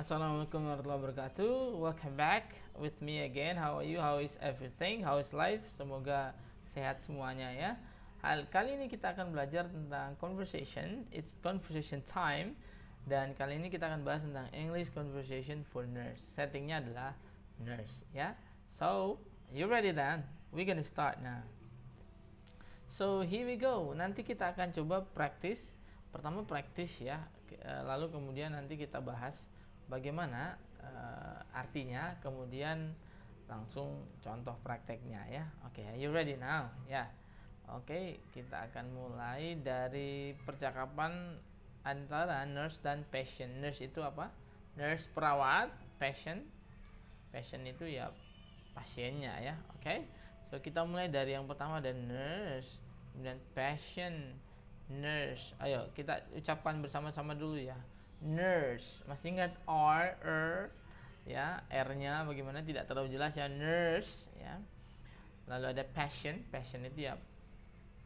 Assalamualaikum warahmatullahi wabarakatuh. Welcome back with me again. How are you? How is everything? How is life? Semoga sehat semuanya ya. Hal kali ini kita akan belajar tentang conversation. It's conversation time dan kali ini kita akan bahas tentang English conversation for nurse. Settingnya adalah nurse ya. So, you ready then? we gonna start now. So, here we go. Nanti kita akan coba practice. Pertama practice ya. Eh, lalu kemudian nanti kita bahas bagaimana uh, artinya kemudian langsung contoh prakteknya ya oke okay, you ready now ya yeah. oke okay, kita akan mulai dari percakapan antara nurse dan patient nurse itu apa nurse perawat patient patient itu ya pasiennya ya oke okay? so kita mulai dari yang pertama dan nurse kemudian patient nurse ayo kita ucapkan bersama-sama dulu ya nurse. Masih ingat R, er, ya R-nya bagaimana tidak terlalu jelas ya nurse ya. Lalu ada passion, passion itu ya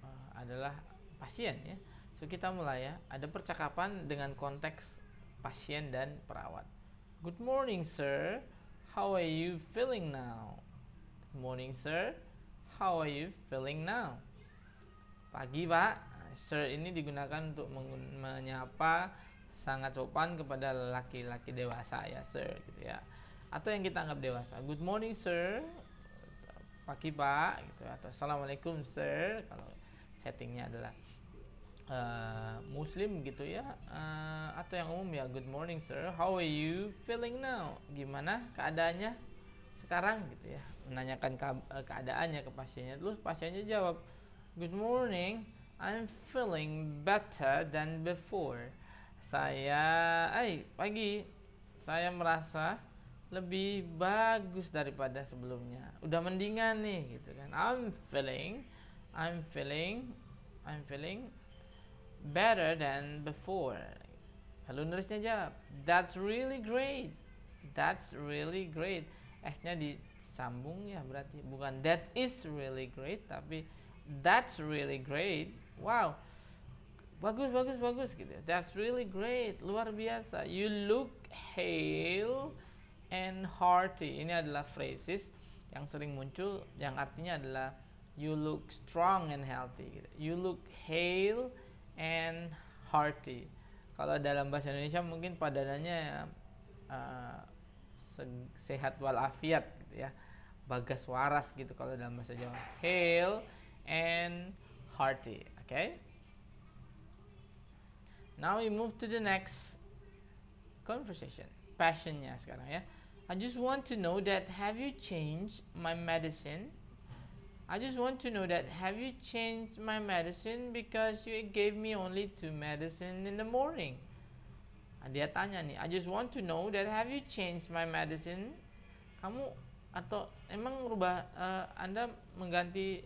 eh, adalah pasien ya. So kita mulai ya. Ada percakapan dengan konteks pasien dan perawat. Good morning, sir. How are you feeling now? Good morning, sir. How are you feeling now? Pagi, Pak. Sir ini digunakan untuk menyapa sangat sopan kepada laki-laki dewasa ya sir gitu ya atau yang kita anggap dewasa good morning sir pagi pak gitu atau assalamualaikum sir kalau settingnya adalah uh, muslim gitu ya uh, atau yang umum ya good morning sir how are you feeling now gimana keadaannya sekarang gitu ya menanyakan ke eh, keadaannya ke pasiennya terus pasiennya jawab good morning I'm feeling better than before saya eh pagi saya merasa lebih bagus daripada sebelumnya. Udah mendingan nih gitu kan. I'm feeling I'm feeling I'm feeling better than before. Lalu nulisnya aja, that's really great. That's really great. S-nya disambung ya berarti bukan that is really great tapi that's really great. Wow bagus bagus bagus gitu that's really great luar biasa you look hale and hearty ini adalah phrases yang sering muncul yang artinya adalah you look strong and healthy gitu. you look hale and hearty kalau dalam bahasa Indonesia mungkin padanannya uh, sehat walafiat gitu ya bagas waras gitu kalau dalam bahasa Jawa hale and hearty oke okay? Now we move to the next conversation. Passionnya sekarang ya. I just want to know that have you changed my medicine? I just want to know that have you changed my medicine because you gave me only two medicine in the morning. Ah, dia tanya nih, I just want to know that have you changed my medicine? Kamu atau emang rubah uh, Anda mengganti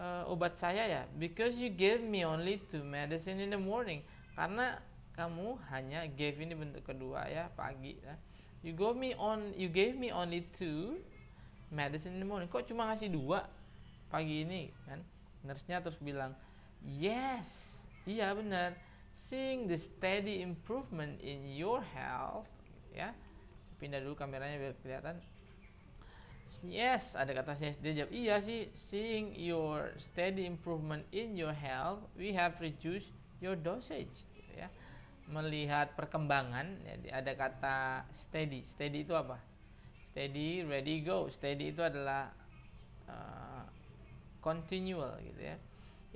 uh, obat saya ya because you gave me only two medicine in the morning karena kamu hanya gave ini bentuk kedua ya pagi ya. you gave me on you gave me only two medicine in the morning kok cuma ngasih dua pagi ini kan nurse-nya terus bilang yes iya benar seeing the steady improvement in your health ya pindah dulu kameranya biar kelihatan Yes, ada kata yes. Dia jawab, iya sih. Seeing your steady improvement in your health, we have reduced your dosage. ya. Melihat perkembangan, jadi ada kata steady. Steady itu apa? Steady, ready, go. Steady itu adalah uh, continual gitu ya.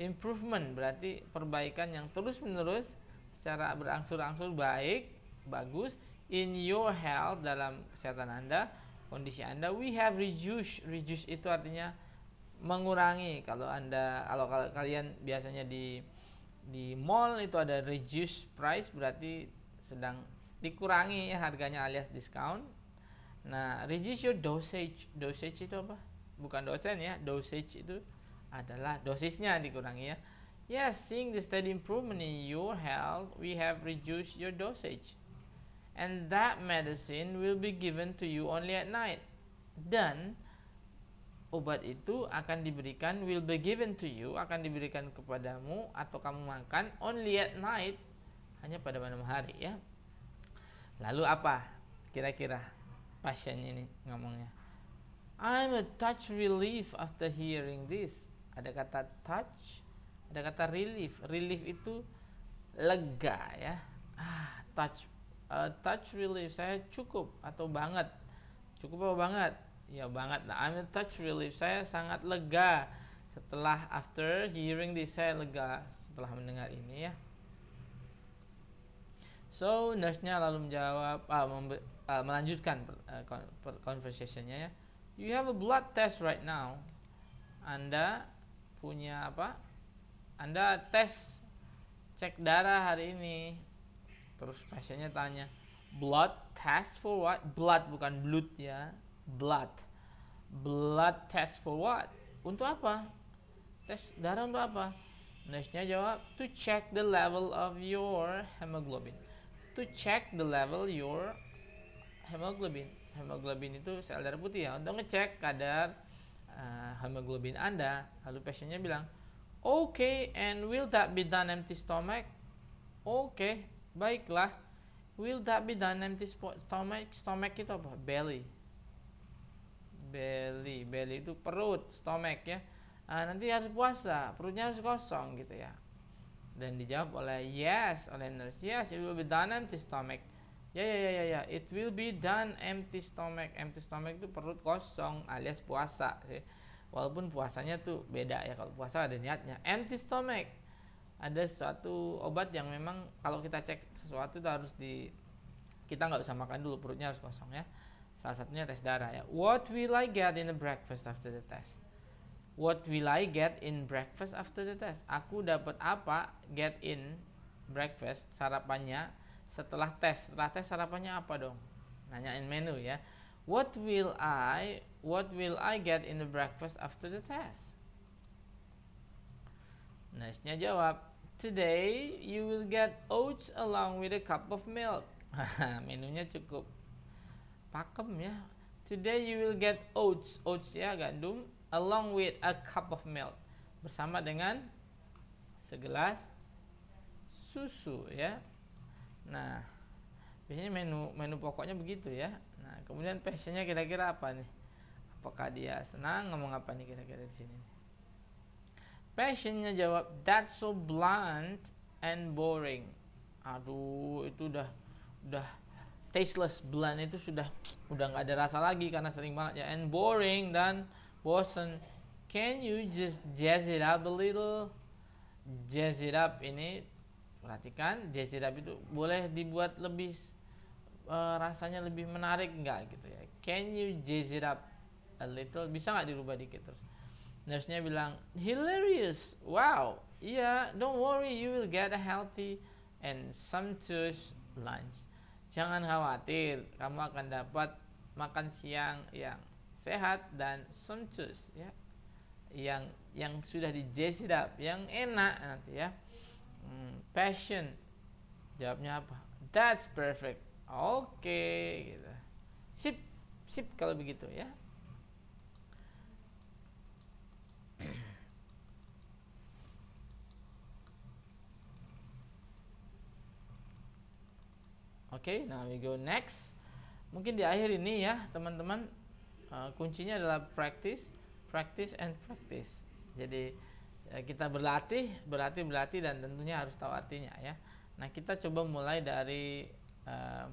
Improvement berarti perbaikan yang terus-menerus secara berangsur-angsur baik, bagus in your health dalam kesehatan Anda kondisi Anda. We have reduce, reduce itu artinya mengurangi. Kalau Anda kalau kalian biasanya di di mall itu ada reduce price berarti sedang dikurangi ya harganya alias discount. Nah, reduce your dosage. Dosage itu apa? Bukan dosen ya. Dosage itu adalah dosisnya dikurangi ya. Yes, seeing the steady improvement in your health, we have reduced your dosage and that medicine will be given to you only at night. Dan obat itu akan diberikan will be given to you akan diberikan kepadamu atau kamu makan only at night hanya pada malam hari ya. Lalu apa kira-kira pasien ini ngomongnya? I'm a touch relief after hearing this. Ada kata touch, ada kata relief. Relief itu lega ya. Ah, touch uh, touch relief saya cukup atau banget cukup apa banget ya banget nah, I'm touch relief saya sangat lega setelah after hearing this saya lega setelah mendengar ini ya so nurse-nya lalu menjawab uh, uh, melanjutkan uh, eh, con conversationnya ya you have a blood test right now anda punya apa anda tes cek darah hari ini Terus pasiennya tanya, blood test for what? Blood bukan blood ya, blood. Blood test for what? Untuk apa? Tes darah untuk apa? Nurse-nya jawab, to check the level of your hemoglobin. To check the level your hemoglobin. Hemoglobin itu sel darah putih ya, untuk ngecek kadar uh, hemoglobin Anda. Lalu pasiennya bilang, okay, and will that be done empty stomach? Okay, Baiklah. Will that be done empty stomach? Stomach itu apa? Belly. Belly, belly itu perut, stomach ya. Ah, nanti harus puasa, perutnya harus kosong gitu ya. Dan dijawab oleh yes, oleh nurse. Yes, it will be done empty stomach. Ya ya ya ya ya. It will be done empty stomach. Empty stomach itu perut kosong alias puasa sih. Walaupun puasanya tuh beda ya kalau puasa ada niatnya. Empty stomach ada suatu obat yang memang kalau kita cek sesuatu itu harus di kita nggak usah makan dulu perutnya harus kosong ya salah satunya tes darah ya what will I get in the breakfast after the test what will I get in breakfast after the test aku dapat apa get in breakfast sarapannya setelah tes setelah tes sarapannya apa dong nanyain menu ya what will I what will I get in the breakfast after the test Nice-nya jawab Today you will get oats along with a cup of milk. Menunya cukup pakem ya. Today you will get oats, oats ya gandum along with a cup of milk. Bersama dengan segelas susu ya. Nah, biasanya menu menu pokoknya begitu ya. Nah, kemudian passionnya kira-kira apa nih? Apakah dia senang ngomong apa nih kira-kira di sini? Fashionnya jawab, that's so blunt and boring. Aduh, itu udah udah tasteless blunt itu sudah udah nggak ada rasa lagi karena sering banget ya and boring dan bosen. Can you just jazz it up a little? Jazz it up ini perhatikan jazz it up itu boleh dibuat lebih uh, rasanya lebih menarik nggak gitu ya? Can you jazz it up a little? Bisa nggak dirubah dikit terus? nurse-nya bilang hilarious wow iya yeah, don't worry you will get a healthy and sumptuous lunch jangan khawatir kamu akan dapat makan siang yang sehat dan sumptuous ya yang yang sudah di up yang enak nanti ya hmm, passion jawabnya apa that's perfect oke okay, gitu sip sip kalau begitu ya Oke, okay, now we go next. Mungkin di akhir ini ya, teman-teman, uh, kuncinya adalah practice, practice and practice. Jadi uh, kita berlatih, berlatih, berlatih dan tentunya harus tahu artinya ya. Nah, kita coba mulai dari uh,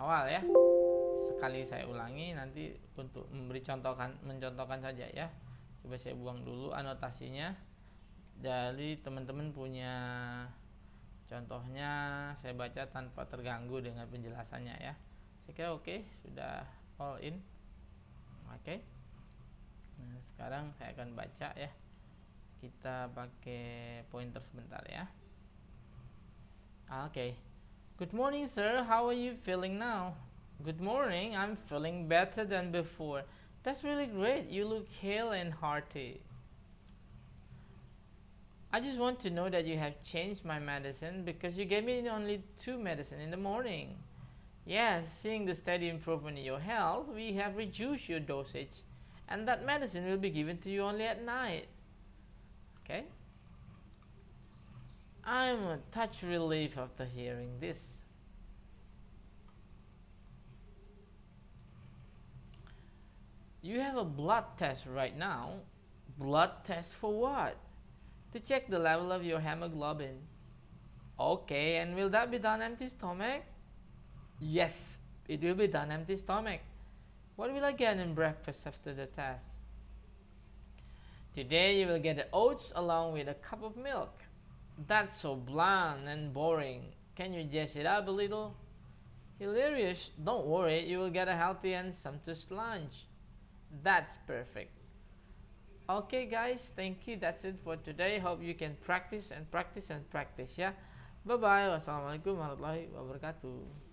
awal ya. Sekali saya ulangi nanti untuk memberi contohkan mencontohkan saja ya coba saya buang dulu anotasinya dari teman-teman punya contohnya saya baca tanpa terganggu dengan penjelasannya ya saya kira oke okay, sudah all in oke okay. nah sekarang saya akan baca ya kita pakai pointer sebentar ya oke okay. good morning sir how are you feeling now good morning I'm feeling better than before That's really great. You look hale and hearty. I just want to know that you have changed my medicine because you gave me only two medicine in the morning. Yes, seeing the steady improvement in your health, we have reduced your dosage and that medicine will be given to you only at night. Okay? I'm a touch relief after hearing this. You have a blood test right now. Blood test for what? To check the level of your hemoglobin. Okay, and will that be done empty stomach? Yes, it will be done empty stomach. What will I get in breakfast after the test? Today you will get the oats along with a cup of milk. That's so bland and boring. Can you jazz it up a little? Hilarious, don't worry, you will get a healthy and sumptuous lunch that's perfect okay guys thank you that's it for today hope you can practice and practice and practice Yeah, bye bye wassalamualaikum warahmatullahi wabarakatuh